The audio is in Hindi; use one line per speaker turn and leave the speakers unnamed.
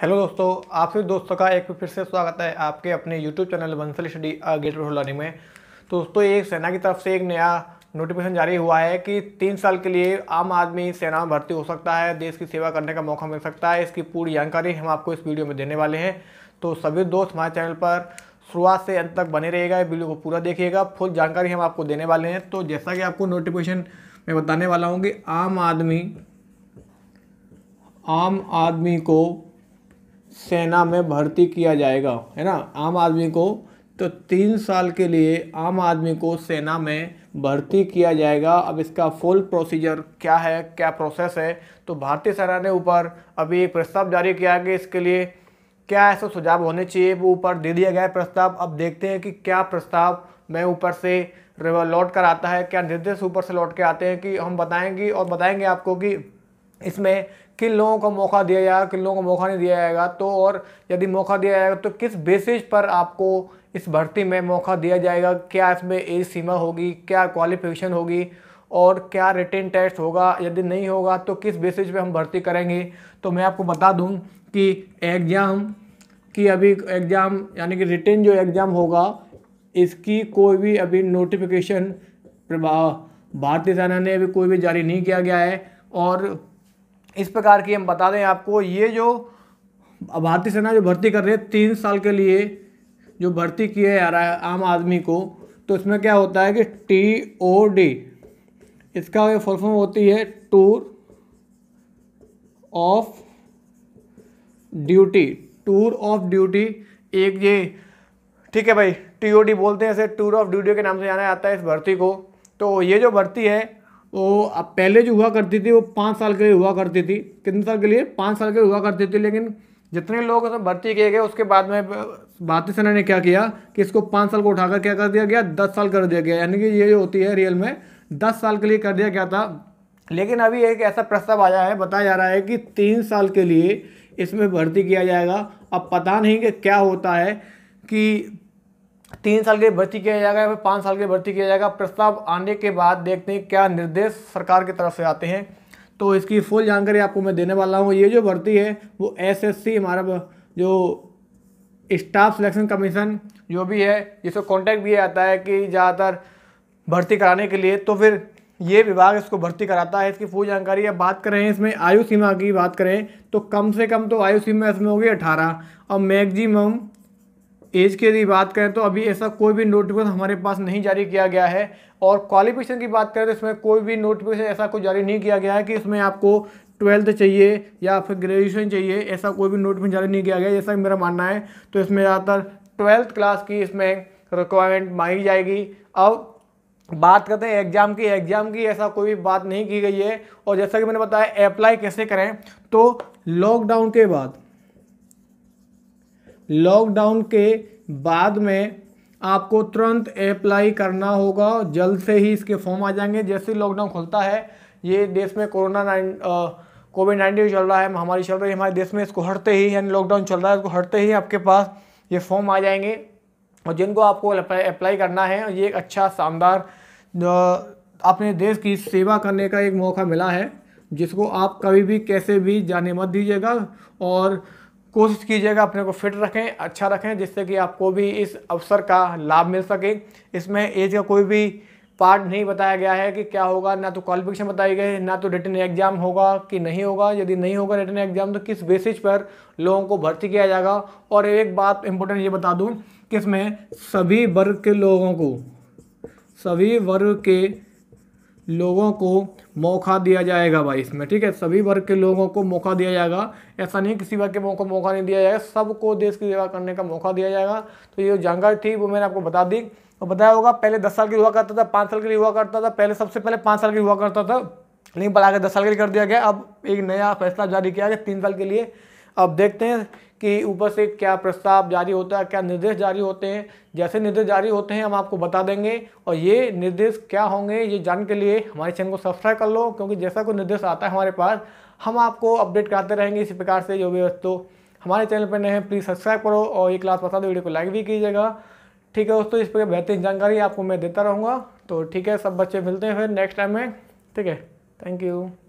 हेलो दोस्तों आप सभी दोस्तों का एक फिर से स्वागत है आपके अपने YouTube channel Bansal study gate role learning में तो दोस्तों एक सेना की तरफ से एक नया नोटिफिकेशन जारी हुआ है कि तीन साल के लिए आम आदमी सेना में भर्ती हो सकता है देश की सेवा करने का मौका मिल सकता है इसकी पूरी जानकारी हम आपको इस वीडियो में देने वाले हैं तो सभी दोस्त हमारे चैनल पर शुरुआत से अंत तक बने रहेगा वीडियो को पूरा देखिएगा फुल जानकारी हम आपको देने वाले हैं तो जैसा कि आपको नोटिफिकेशन मैं बताने वाला हूँ कि आम आदमी आम आदमी को सेना में भर्ती किया जाएगा है ना आम आदमी को तो तीन साल के लिए आम आदमी को सेना में भर्ती किया जाएगा अब इसका फुल प्रोसीजर क्या है क्या प्रोसेस है तो भारतीय सेना ने ऊपर अभी एक प्रस्ताव जारी किया कि इसके लिए क्या ऐसा सुझाव होने चाहिए वो ऊपर दे दिया गया है प्रस्ताव अब देखते हैं कि क्या प्रस्ताव में ऊपर से लौट कर आता है क्या निर्देश ऊपर से लौट के आते हैं कि हम बताएंगे और बताएंगे आपको कि इसमें किन लोगों को मौका दिया जाएगा किन लोगों को मौका नहीं दिया जाएगा तो और यदि मौका दिया जाएगा तो किस बेसिस पर आपको इस भर्ती में मौका दिया जाएगा क्या इसमें एज सीमा होगी क्या क्वालिफिकेशन होगी और क्या रिटर्न टेस्ट होगा यदि नहीं होगा तो किस बेसिस पे हम भर्ती करेंगे तो मैं आपको बता दूं कि एग्ज़ाम की अभी एग्ज़ाम यानी कि रिटर्न जो एग्ज़ाम होगा इसकी कोई भी अभी नोटिफिकेशन भारतीय सेना ने अभी कोई भी जारी नहीं किया गया है और इस प्रकार की हम बता दें आपको ये जो भारतीय सेना जो भर्ती कर रही है तीन साल के लिए जो भर्ती किए जा रहा है आम आदमी को तो इसमें क्या होता है कि टी ओ डी इसका फुल फॉर्म होती है tour of duty tour of duty एक ये ठीक है भाई टी ओ डी बोलते हैं इसे टूर ऑफ ड्यूटी के नाम से जाना जाता है इस भर्ती को तो ये जो भर्ती है वो तो अब पहले जो हुआ करती थी वो पाँच साल के लिए हुआ करती थी कितने साल के लिए पाँच साल के लिए हुआ करती थी लेकिन जितने लोग उसमें भर्ती किए गए उसके बाद में भारतीय सेना ने क्या किया कि इसको पाँच साल को उठाकर क्या कर दिया गया दस साल कर दिया गया यानी कि ये जो होती है रियल में दस साल के लिए कर दिया गया था लेकिन अभी एक ऐसा प्रस्ताव आया है बताया जा रहा है कि तीन साल के लिए इसमें भर्ती किया जाएगा अब पता नहीं कि क्या होता है कि तीन साल के लिए भर्ती किया जाएगा या फिर पाँच साल के लिए भर्ती किया जाएगा प्रस्ताव आने के बाद देखते हैं क्या निर्देश सरकार की तरफ से आते हैं तो इसकी फुल जानकारी आपको मैं देने वाला हूँ ये जो भर्ती है वो एसएससी हमारा जो स्टाफ सिलेक्शन कमीशन जो भी है जिसको कॉन्टैक्ट भी आता है कि ज़्यादातर भर्ती कराने के लिए तो फिर ये विभाग इसको भर्ती कराता है इसकी पूरी जानकारी अब बात करें इसमें आयु सीमा की बात करें तो कम से कम तो आयु सीमा इसमें होगी अठारह और मैगजिमम एज की यदि बात करें तो अभी ऐसा कोई भी नोटिफिकेशन हमारे पास नहीं जारी किया गया है और क्वालिफिकेशन की बात करें तो इसमें कोई भी नोटिफिकेशन ऐसा कोई जारी नहीं किया गया है कि इसमें आपको ट्वेल्थ चाहिए या फिर ग्रेजुएशन चाहिए ऐसा कोई भी नोटिफिकेशन जारी नहीं किया गया जैसा मेरा मानना है तो इसमें ज़्यादातर ट्वेल्थ क्लास की इसमें रिक्वायरमेंट मांगी जाएगी अब बात करते हैं एग्ज़ाम की एग्ज़ाम की ऐसा कोई भी बात नहीं की गई है और जैसा कि मैंने बताया अप्लाई कैसे करें तो लॉकडाउन के बाद लॉकडाउन के बाद में आपको तुरंत अप्लाई करना होगा जल्द से ही इसके फॉर्म आ जाएंगे जैसे ही लॉकडाउन खुलता है ये देश में कोरोना नाइन कोविड नाइन्टीन चल रहा है महामारी चल रही है हमारे देश में इसको हटते ही यानी लॉकडाउन चल रहा है इसको हटते ही आपके पास ये फॉर्म आ जाएंगे और जिनको आपको अप्लाई करना है ये एक अच्छा शानदार अपने देश की सेवा करने का एक मौका मिला है जिसको आप कभी भी कैसे भी जाने मत दीजिएगा और कोशिश कीजिएगा अपने को फिट रखें अच्छा रखें जिससे कि आपको भी इस अवसर का लाभ मिल सके इसमें एज का कोई भी पार्ट नहीं बताया गया है कि क्या होगा ना तो क्वालिफिकेशन बताई गई ना तो रिटर्न एग्जाम होगा कि नहीं होगा यदि नहीं होगा रिटर्न एग्जाम तो किस बेसिस पर लोगों को भर्ती किया जाएगा और एक बात इम्पोर्टेंट ये बता दूँ कि इसमें सभी वर्ग के लोगों को सभी वर्ग के लोगों को मौका दिया जाएगा भाई इसमें ठीक है सभी वर्ग के लोगों को मौका दिया जाएगा ऐसा नहीं किसी वर्ग के मौका मौका नहीं दिया जाएगा सबको देश की सेवा करने का मौका दिया जाएगा तो ये जानकारी थी वो मैंने आपको बता दी और बताया होगा पहले दस साल के हुआ करता था पाँच साल के लिए हुआ करता था पहले सबसे पहले पाँच साल के हुआ करता था लेकिन बढ़ा के दस साल के लिए कर दिया गया अब एक नया फैसला जारी किया गया तीन साल के लिए अब देखते हैं कि ऊपर से क्या प्रस्ताव जारी होता है क्या निर्देश जारी होते हैं जैसे निर्देश जारी होते हैं हम आपको बता देंगे और ये निर्देश क्या होंगे ये जानने के लिए हमारे चैनल को सब्सक्राइब कर लो क्योंकि जैसा कोई निर्देश आता है हमारे पास हम आपको अपडेट कराते रहेंगे इसी प्रकार से जो भी दोस्तों हमारे चैनल पर नए हैं प्लीज़ सब्सक्राइब करो और ये क्लास पसंद वीडियो को लाइक भी कीजिएगा ठीक है दोस्तों इस पर बेहतरीन जानकारी आपको मैं देता रहूँगा तो ठीक है सब बच्चे मिलते हैं फिर नेक्स्ट टाइम में ठीक है थैंक यू